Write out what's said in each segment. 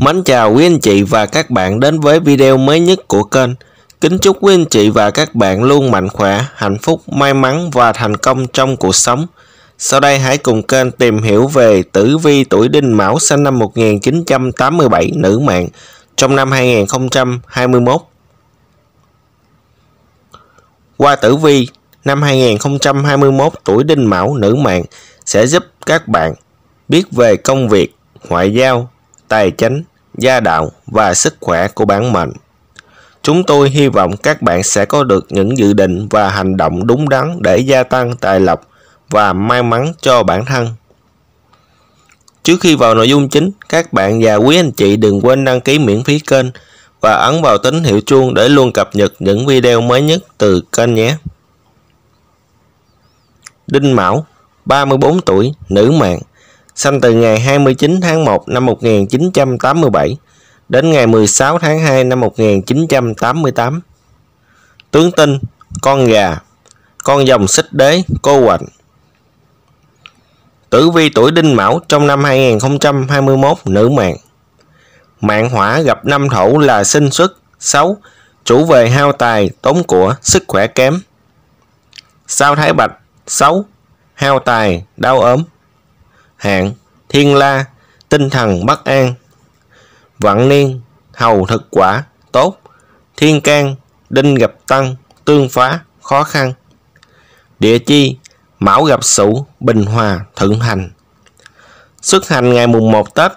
Mến chào quý anh chị và các bạn đến với video mới nhất của kênh. Kính chúc quý anh chị và các bạn luôn mạnh khỏe, hạnh phúc, may mắn và thành công trong cuộc sống. Sau đây hãy cùng kênh tìm hiểu về tử vi tuổi Đinh Mão sinh năm 1987 nữ mạng trong năm 2021. Qua tử vi năm 2021 tuổi Đinh Mão nữ mạng sẽ giúp các bạn biết về công việc, ngoại giao, tài chính, gia đạo và sức khỏe của bản mệnh. Chúng tôi hy vọng các bạn sẽ có được những dự định và hành động đúng đắn để gia tăng tài lộc và may mắn cho bản thân. Trước khi vào nội dung chính, các bạn và quý anh chị đừng quên đăng ký miễn phí kênh và ấn vào tín hiệu chuông để luôn cập nhật những video mới nhất từ kênh nhé. Đinh Mão, 34 tuổi, nữ mạng sanh từ ngày 29 tháng 1 năm 1987 đến ngày 16 tháng 2 năm 1988. Tướng tinh, con gà, con dòng xích đế, cô quạnh. Tử vi tuổi đinh mão trong năm 2021 nữ mạng. Mạng hỏa gặp năm thổ là sinh xuất, xấu, chủ về hao tài, tốn của, sức khỏe kém. Sao thái bạch, xấu, hao tài, đau ốm, hạn, thiên la, tinh thần bất an. Vạn niên, hầu thực quả, tốt, thiên can, đinh gặp tăng, tương phá, khó khăn. Địa chi, mão gặp sửu, bình hòa, thuận hành. Xuất hành ngày mùng 1 Tết,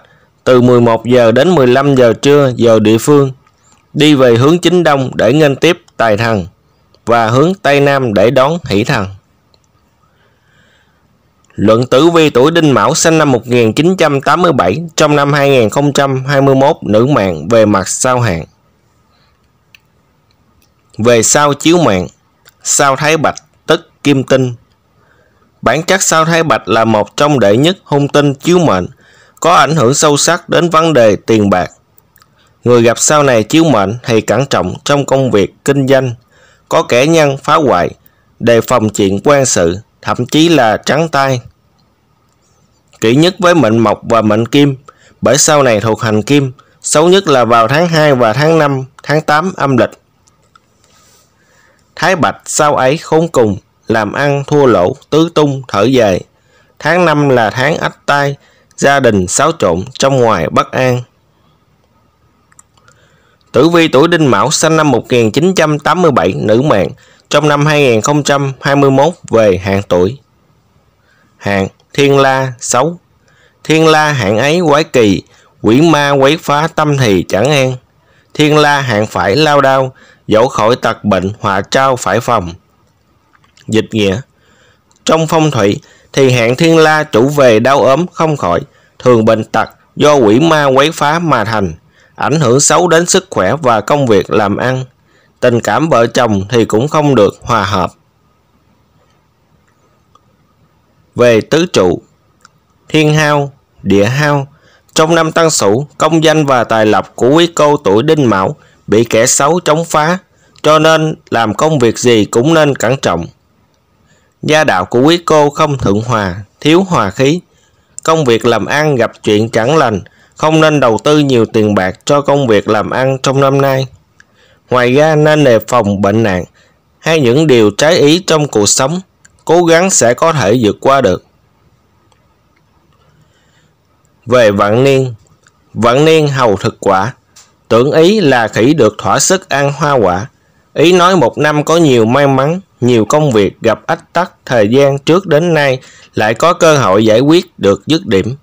từ 11 giờ đến 15 giờ trưa giờ địa phương, đi về hướng chính đông để nghênh tiếp tài thần và hướng tây nam để đón hỷ thần. Luận tử vi tuổi Đinh Mão sinh năm 1987, trong năm 2021 nữ mạng về mặt sao hạn. Về sao chiếu mạng, sao thái bạch tức kim tinh. Bản chất sao thái bạch là một trong đệ nhất hung tinh chiếu mệnh, có ảnh hưởng sâu sắc đến vấn đề tiền bạc. Người gặp sao này chiếu mệnh thì cẩn trọng trong công việc kinh doanh, có kẻ nhân phá hoại, đề phòng chuyện quan sự thậm chí là trắng tay. Kỹ nhất với mệnh mộc và mệnh kim, bởi sau này thuộc hành kim, xấu nhất là vào tháng 2 và tháng 5, tháng 8 âm lịch. Thái Bạch sau ấy khốn cùng, làm ăn thua lỗ, tứ tung, thở dài. Tháng 5 là tháng ách tai, gia đình xáo trộn, trong ngoài bất an. Tử vi tuổi Đinh Mão sinh năm 1987, nữ mạng, trong năm 2021 về hạn tuổi. Hạn Thiên La 6 Thiên La hạn ấy quái kỳ, quỷ ma quấy phá tâm thì chẳng an. Thiên La hạn phải lao đao, dẫu khỏi tật bệnh hòa trao phải phòng. Dịch nghĩa Trong phong thủy thì hạn thiên la chủ về đau ốm không khỏi, thường bệnh tật do quỷ ma quấy phá mà thành, ảnh hưởng xấu đến sức khỏe và công việc làm ăn tình cảm vợ chồng thì cũng không được hòa hợp. Về tứ trụ, thiên hao, địa hao, trong năm Tân Sửu, công danh và tài lộc của quý cô tuổi Đinh Mão bị kẻ xấu chống phá, cho nên làm công việc gì cũng nên cẩn trọng. Gia đạo của quý cô không thuận hòa, thiếu hòa khí. Công việc làm ăn gặp chuyện chẳng lành, không nên đầu tư nhiều tiền bạc cho công việc làm ăn trong năm nay. Ngoài ra nên đề phòng bệnh nạn hay những điều trái ý trong cuộc sống, cố gắng sẽ có thể vượt qua được. Về vạn niên, vạn niên hầu thực quả, tưởng ý là khỉ được thỏa sức ăn hoa quả. Ý nói một năm có nhiều may mắn, nhiều công việc gặp ách tắc thời gian trước đến nay lại có cơ hội giải quyết được dứt điểm.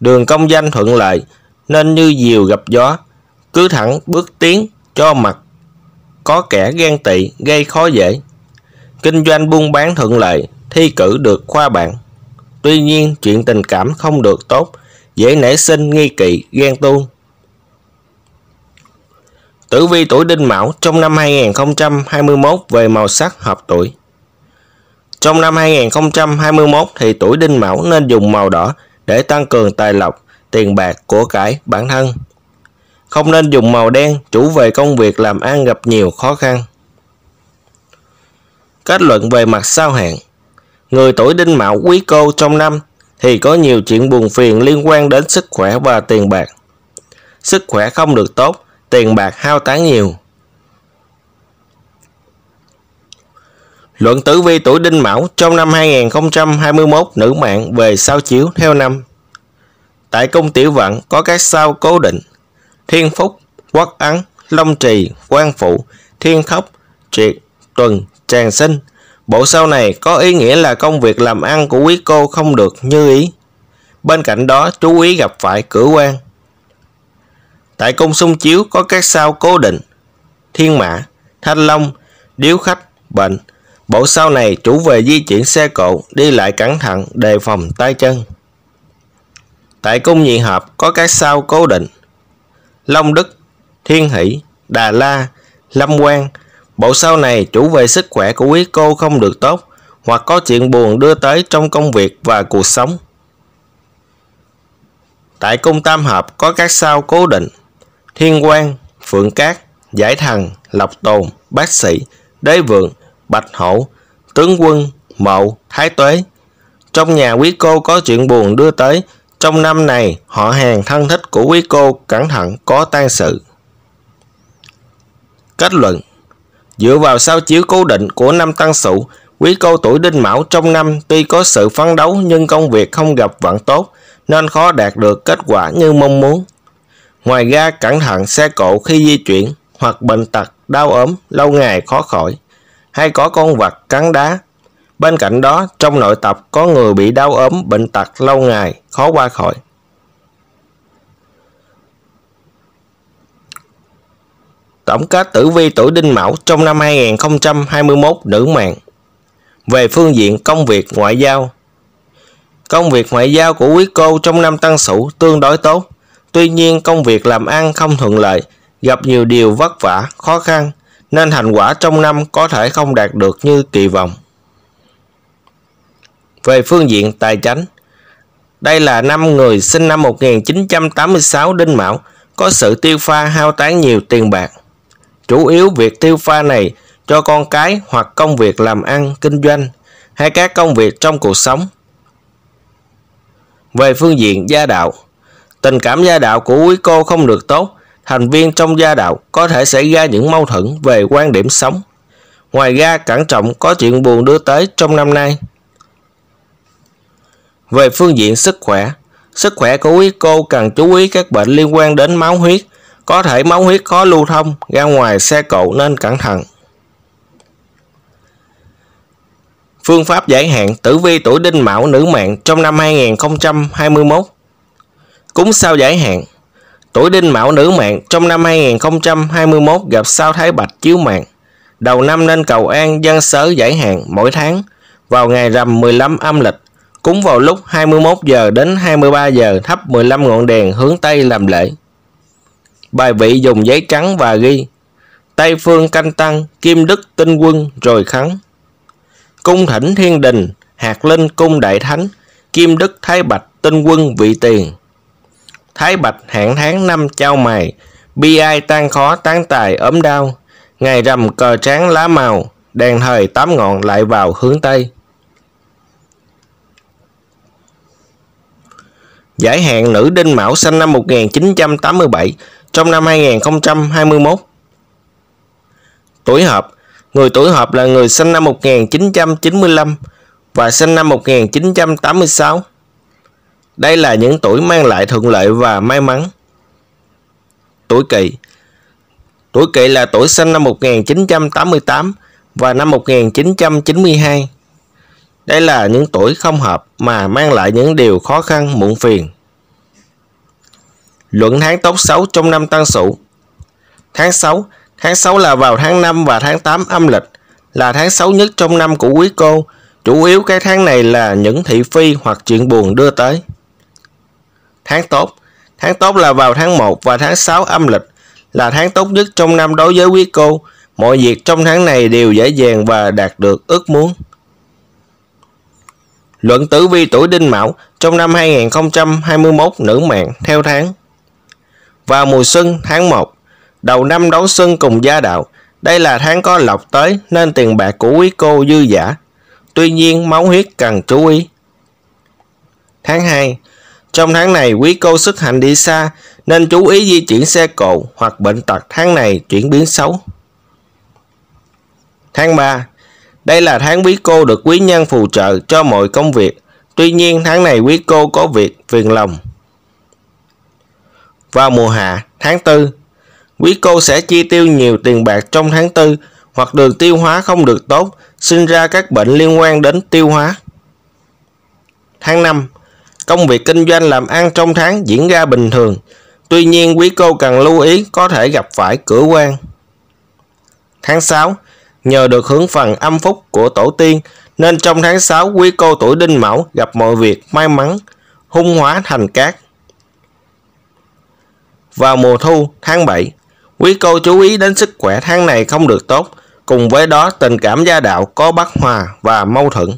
Đường công danh thuận lợi, nên như diều gặp gió, cứ thẳng bước tiến cho mặt có kẻ ghen tị gây khó dễ kinh doanh buôn bán thuận lợi thi cử được khoa bạn tuy nhiên chuyện tình cảm không được tốt dễ nảy sinh nghi kỵ ghen tuông tử vi tuổi đinh mão trong năm 2021 về màu sắc hợp tuổi trong năm 2021 thì tuổi đinh mão nên dùng màu đỏ để tăng cường tài lộc tiền bạc của cải bản thân không nên dùng màu đen, chủ về công việc làm ăn gặp nhiều khó khăn. Kết luận về mặt sao hạn Người tuổi đinh mão quý cô trong năm thì có nhiều chuyện buồn phiền liên quan đến sức khỏe và tiền bạc. Sức khỏe không được tốt, tiền bạc hao tán nhiều. Luận tử vi tuổi Đinh Mão trong năm 2021 nữ mạng về sao chiếu theo năm. Tại cung tiểu vận có các sao cố định, Thiên Phúc, Quốc Ấn, Long Trì, Quan Phụ, Thiên Khốc, Triệt, Tuần, Tràng Sinh. Bộ sau này có ý nghĩa là công việc làm ăn của quý cô không được như ý. Bên cạnh đó, chú ý gặp phải cửa quan. Tại cung sung chiếu có các sao cố định, thiên mã, thanh long, điếu khách, bệnh. Bộ sau này chủ về di chuyển xe cộ, đi lại cẩn thận, đề phòng tay chân. Tại cung nhị hợp có các sao cố định, Long Đức, Thiên Hỷ, Đà La, Lâm Quang. Bộ sau này chủ về sức khỏe của quý cô không được tốt hoặc có chuyện buồn đưa tới trong công việc và cuộc sống. Tại cung tam hợp có các sao cố định, thiên quan, phượng cát, giải thần, lộc tồn, bác sĩ, đế vượng, bạch hổ, tướng quân, mậu, thái tuế. Trong nhà quý cô có chuyện buồn đưa tới trong năm này, họ hàng thân thích của quý cô cẩn thận có tan sự. Kết luận Dựa vào sao chiếu cố định của năm tăng Sửu quý cô tuổi đinh mão trong năm tuy có sự phấn đấu nhưng công việc không gặp vận tốt nên khó đạt được kết quả như mong muốn. Ngoài ra cẩn thận xe cộ khi di chuyển hoặc bệnh tật, đau ốm lâu ngày khó khỏi hay có con vật cắn đá Bên cạnh đó, trong nội tập có người bị đau ốm, bệnh tật lâu ngày, khó qua khỏi. Tổng kết tử vi tuổi Đinh Mão trong năm 2021 nữ mạng. Về phương diện công việc ngoại giao, công việc ngoại giao của quý cô trong năm Tân Sửu tương đối tốt. Tuy nhiên, công việc làm ăn không thuận lợi, gặp nhiều điều vất vả, khó khăn, nên thành quả trong năm có thể không đạt được như kỳ vọng. Về phương diện tài chính, đây là năm người sinh năm 1986 Đinh Mão có sự tiêu pha hao tán nhiều tiền bạc. Chủ yếu việc tiêu pha này cho con cái hoặc công việc làm ăn, kinh doanh hay các công việc trong cuộc sống. Về phương diện gia đạo, tình cảm gia đạo của quý cô không được tốt, thành viên trong gia đạo có thể xảy ra những mâu thuẫn về quan điểm sống. Ngoài ra, cẩn trọng có chuyện buồn đưa tới trong năm nay. Về phương diện sức khỏe, sức khỏe của quý cô cần chú ý các bệnh liên quan đến máu huyết. Có thể máu huyết khó lưu thông ra ngoài xe cộ nên cẩn thận. Phương pháp giải hạn tử vi tuổi đinh mão nữ mạng trong năm 2021 Cúng sao giải hạn Tuổi đinh mão nữ mạng trong năm 2021 gặp sao thái bạch chiếu mạng. Đầu năm nên cầu an dân sớ giải hạn mỗi tháng vào ngày rằm 15 âm lịch Cúng vào lúc 21 giờ đến 23 giờ thắp 15 ngọn đèn hướng Tây làm lễ. Bài vị dùng giấy trắng và ghi Tây Phương Canh Tăng, Kim Đức Tinh Quân rồi khấn. Cung Thỉnh Thiên Đình, Hạt Linh Cung Đại Thánh, Kim Đức Thái Bạch Tinh Quân Vị Tiền. Thái Bạch hạng tháng năm trao mày, bi ai tan khó tán tài ốm đau, ngày rằm cờ tráng lá màu, đèn thời tám ngọn lại vào hướng Tây. giải hạn nữ Đinh Mão sinh năm 1987 trong năm 2021. Tuổi hợp Người tuổi hợp là người sinh năm 1995 và sinh năm 1986. Đây là những tuổi mang lại thuận lợi và may mắn. Tuổi kỵ Tuổi kỵ là tuổi sinh năm 1988 và năm 1992. Đây là những tuổi không hợp mà mang lại những điều khó khăn muộn phiền. Luận tháng tốt xấu trong năm Tân Sửu. Tháng 6, tháng 6 là vào tháng 5 và tháng 8 âm lịch, là tháng xấu nhất trong năm của quý cô. Chủ yếu cái tháng này là những thị phi hoặc chuyện buồn đưa tới. Tháng tốt, tháng tốt là vào tháng 1 và tháng 6 âm lịch, là tháng tốt nhất trong năm đối với quý cô. Mọi việc trong tháng này đều dễ dàng và đạt được ước muốn. Luận tử vi tuổi Đinh Mão trong năm 2021 nữ mạng theo tháng. Vào mùa xuân tháng 1, đầu năm đón xuân cùng gia đạo. Đây là tháng có lộc tới nên tiền bạc của quý cô dư giả. Tuy nhiên máu huyết cần chú ý. Tháng 2, trong tháng này quý cô xuất hành đi xa nên chú ý di chuyển xe cộ hoặc bệnh tật tháng này chuyển biến xấu. Tháng 3, đây là tháng quý cô được quý nhân phù trợ cho mọi công việc. Tuy nhiên tháng này quý cô có việc phiền lòng. Vào mùa hạ, tháng 4, quý cô sẽ chi tiêu nhiều tiền bạc trong tháng 4 hoặc đường tiêu hóa không được tốt, sinh ra các bệnh liên quan đến tiêu hóa. Tháng 5, công việc kinh doanh làm ăn trong tháng diễn ra bình thường. Tuy nhiên quý cô cần lưu ý có thể gặp phải cửa quan. Tháng 6, Nhờ được hưởng phần âm phúc của tổ tiên, nên trong tháng 6 quý cô tuổi đinh mão gặp mọi việc may mắn, hung hóa thành cát. Vào mùa thu, tháng 7, quý cô chú ý đến sức khỏe tháng này không được tốt, cùng với đó tình cảm gia đạo có bất hòa và mâu thuẫn.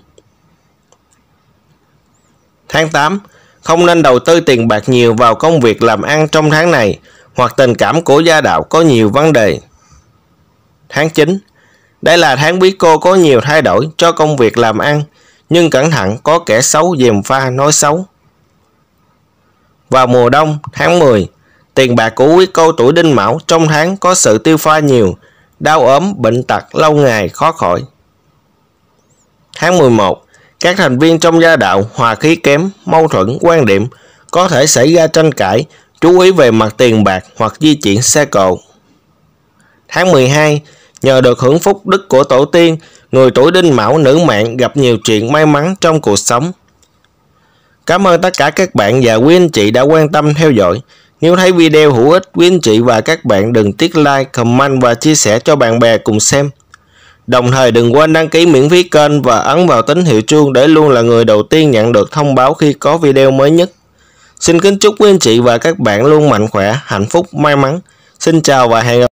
Tháng 8, không nên đầu tư tiền bạc nhiều vào công việc làm ăn trong tháng này, hoặc tình cảm của gia đạo có nhiều vấn đề. Tháng 9, đây là tháng quý cô có nhiều thay đổi cho công việc làm ăn, nhưng cẩn thận có kẻ xấu dèm pha nói xấu. Vào mùa đông, tháng 10, tiền bạc của quý cô tuổi đinh mão trong tháng có sự tiêu pha nhiều, đau ốm, bệnh tật lâu ngày khó khỏi. Tháng 11, các thành viên trong gia đạo hòa khí kém, mâu thuẫn, quan điểm, có thể xảy ra tranh cãi, chú ý về mặt tiền bạc hoặc di chuyển xe cộ. Tháng 12, Nhờ được hưởng phúc đức của tổ tiên, người tuổi đinh mão nữ mạng gặp nhiều chuyện may mắn trong cuộc sống. Cảm ơn tất cả các bạn và quý anh chị đã quan tâm theo dõi. Nếu thấy video hữu ích, quý anh chị và các bạn đừng tiếc like, comment và chia sẻ cho bạn bè cùng xem. Đồng thời đừng quên đăng ký miễn phí kênh và ấn vào tín hiệu chuông để luôn là người đầu tiên nhận được thông báo khi có video mới nhất. Xin kính chúc quý anh chị và các bạn luôn mạnh khỏe, hạnh phúc, may mắn. Xin chào và hẹn gặp